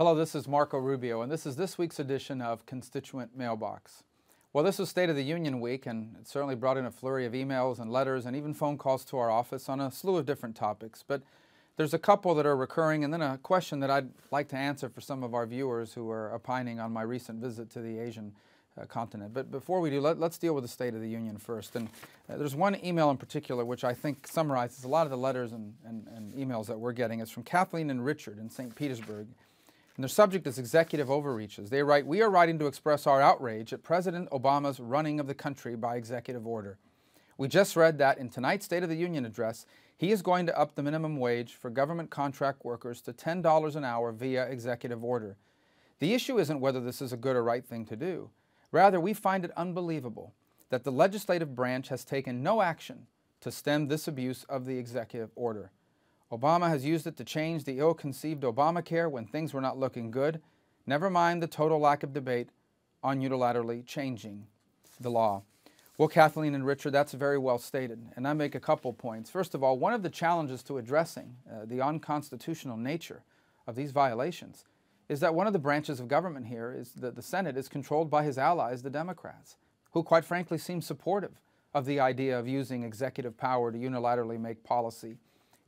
Hello, this is Marco Rubio, and this is this week's edition of Constituent Mailbox. Well, this was State of the Union week, and it certainly brought in a flurry of emails and letters and even phone calls to our office on a slew of different topics. But there's a couple that are recurring, and then a question that I'd like to answer for some of our viewers who are opining on my recent visit to the Asian uh, continent. But before we do, let, us deal with the State of the Union first. And uh, there's one email in particular which I think summarizes a lot of the letters and, and, and emails that we're getting. It's from Kathleen and Richard in St. Petersburg and their subject is executive overreaches. They write, We are writing to express our outrage at President Obama's running of the country by executive order. We just read that in tonight's State of the Union address, he is going to up the minimum wage for government contract workers to $10 an hour via executive order. The issue isn't whether this is a good or right thing to do. Rather, we find it unbelievable that the legislative branch has taken no action to stem this abuse of the executive order. Obama has used it to change the ill conceived Obamacare when things were not looking good, never mind the total lack of debate on unilaterally changing the law. Well, Kathleen and Richard, that's very well stated, and I make a couple points. First of all, one of the challenges to addressing uh, the unconstitutional nature of these violations is that one of the branches of government here is that the Senate is controlled by his allies, the Democrats, who quite frankly seem supportive of the idea of using executive power to unilaterally make policy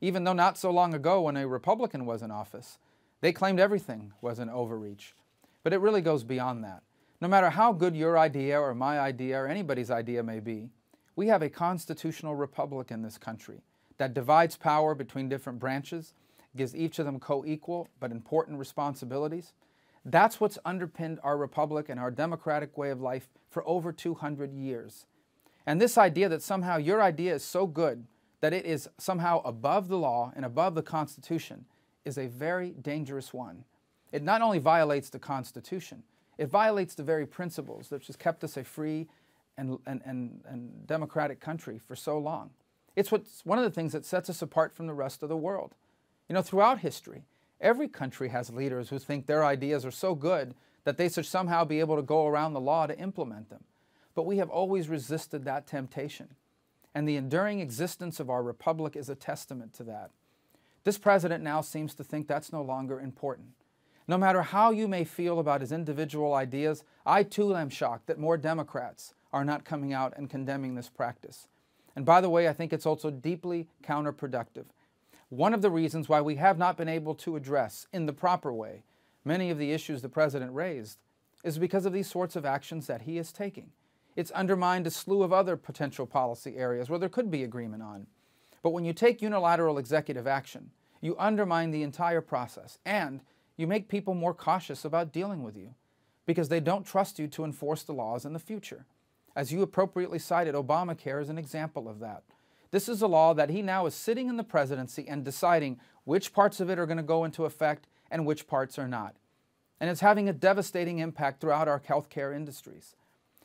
even though not so long ago when a Republican was in office, they claimed everything was an overreach. But it really goes beyond that. No matter how good your idea or my idea or anybody's idea may be, we have a constitutional republic in this country that divides power between different branches, gives each of them co equal but important responsibilities. That's what's underpinned our republic and our democratic way of life for over 200 years. And this idea that somehow your idea is so good that it is somehow above the law and above the Constitution is a very dangerous one. It not only violates the Constitution, it violates the very principles that has kept us a free and, and, and, and democratic country for so long. It's what's one of the things that sets us apart from the rest of the world. You know, throughout history, every country has leaders who think their ideas are so good that they should somehow be able to go around the law to implement them. But we have always resisted that temptation and the enduring existence of our republic is a testament to that. This president now seems to think that's no longer important. No matter how you may feel about his individual ideas, I too am shocked that more Democrats are not coming out and condemning this practice. And by the way, I think it's also deeply counterproductive. One of the reasons why we have not been able to address in the proper way many of the issues the president raised is because of these sorts of actions that he is taking. It's undermined a slew of other potential policy areas where there could be agreement on. But when you take unilateral executive action, you undermine the entire process and you make people more cautious about dealing with you because they don't trust you to enforce the laws in the future. As you appropriately cited, Obamacare is an example of that. This is a law that he now is sitting in the presidency and deciding which parts of it are going to go into effect and which parts are not. And it's having a devastating impact throughout our healthcare industries.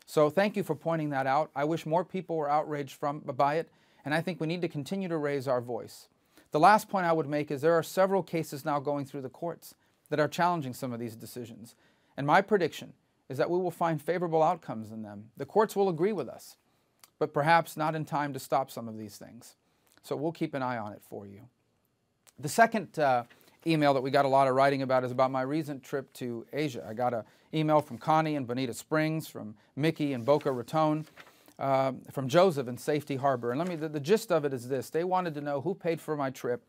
So thank you for pointing that out. I wish more people were outraged from, by it, and I think we need to continue to raise our voice. The last point I would make is there are several cases now going through the courts that are challenging some of these decisions. And my prediction is that we will find favorable outcomes in them. The courts will agree with us, but perhaps not in time to stop some of these things. So we'll keep an eye on it for you. The second uh, email that we got a lot of writing about is about my recent trip to Asia. I got an email from Connie in Bonita Springs, from Mickey in Boca Raton, um, from Joseph in Safety Harbor. And let me, the, the gist of it is this they wanted to know who paid for my trip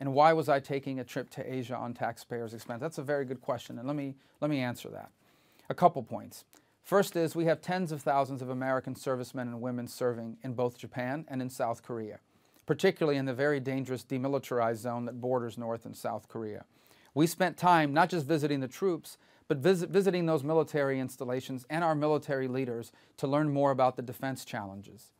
and why was I taking a trip to Asia on taxpayers' expense. That's a very good question, and let me, let me answer that. A couple points. First is we have tens of thousands of American servicemen and women serving in both Japan and in South Korea particularly in the very dangerous demilitarized zone that borders North and South Korea. We spent time not just visiting the troops, but visiting those military installations and our military leaders to learn more about the defense challenges.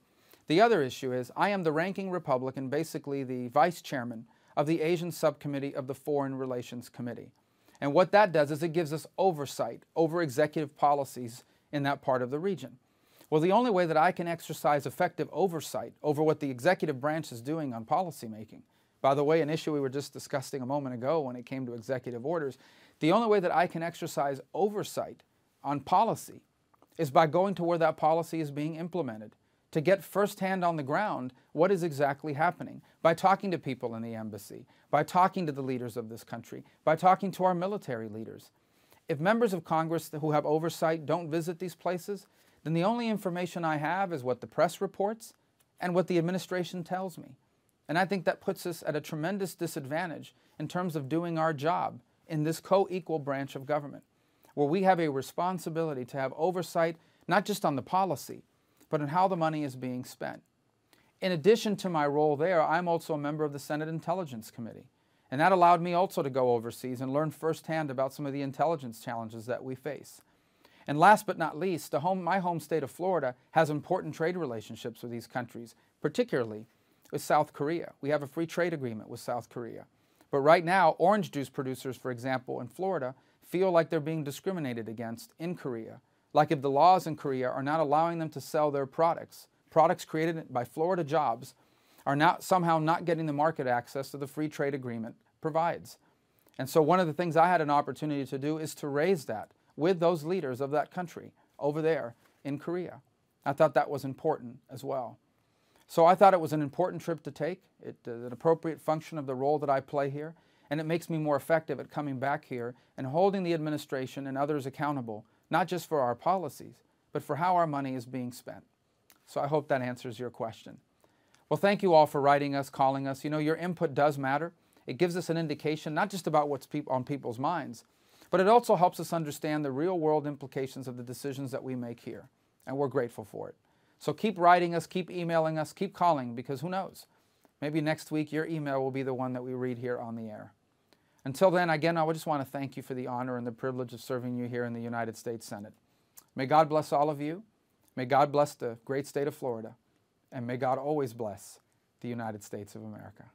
The other issue is I am the ranking Republican, basically the vice chairman of the Asian subcommittee of the Foreign Relations Committee. And what that does is it gives us oversight over executive policies in that part of the region. Well, the only way that I can exercise effective oversight over what the executive branch is doing on policymaking, by the way, an issue we were just discussing a moment ago when it came to executive orders, the only way that I can exercise oversight on policy is by going to where that policy is being implemented to get firsthand on the ground what is exactly happening by talking to people in the embassy, by talking to the leaders of this country, by talking to our military leaders. If members of Congress who have oversight don't visit these places, then the only information I have is what the press reports and what the administration tells me. And I think that puts us at a tremendous disadvantage in terms of doing our job in this co equal branch of government, where we have a responsibility to have oversight not just on the policy, but on how the money is being spent. In addition to my role there, I'm also a member of the Senate Intelligence Committee. And that allowed me also to go overseas and learn firsthand about some of the intelligence challenges that we face. And last but not least, home, my home state of Florida has important trade relationships with these countries, particularly with South Korea. We have a free trade agreement with South Korea. But right now, orange juice producers, for example, in Florida, feel like they're being discriminated against in Korea, like if the laws in Korea are not allowing them to sell their products. Products created by Florida jobs are not somehow not getting the market access that the free trade agreement provides. And so one of the things I had an opportunity to do is to raise that with those leaders of that country over there in Korea. I thought that was important as well. So I thought it was an important trip to take, it, uh, an appropriate function of the role that I play here, and it makes me more effective at coming back here and holding the administration and others accountable, not just for our policies, but for how our money is being spent. So I hope that answers your question. Well, thank you all for writing us, calling us. You know, your input does matter. It gives us an indication, not just about what's on people's minds, but it also helps us understand the real world implications of the decisions that we make here, and we're grateful for it. So keep writing us, keep emailing us, keep calling, because who knows? Maybe next week your email will be the one that we read here on the air. Until then, again, I just want to thank you for the honor and the privilege of serving you here in the United States Senate. May God bless all of you. May God bless the great state of Florida. And may God always bless the United States of America.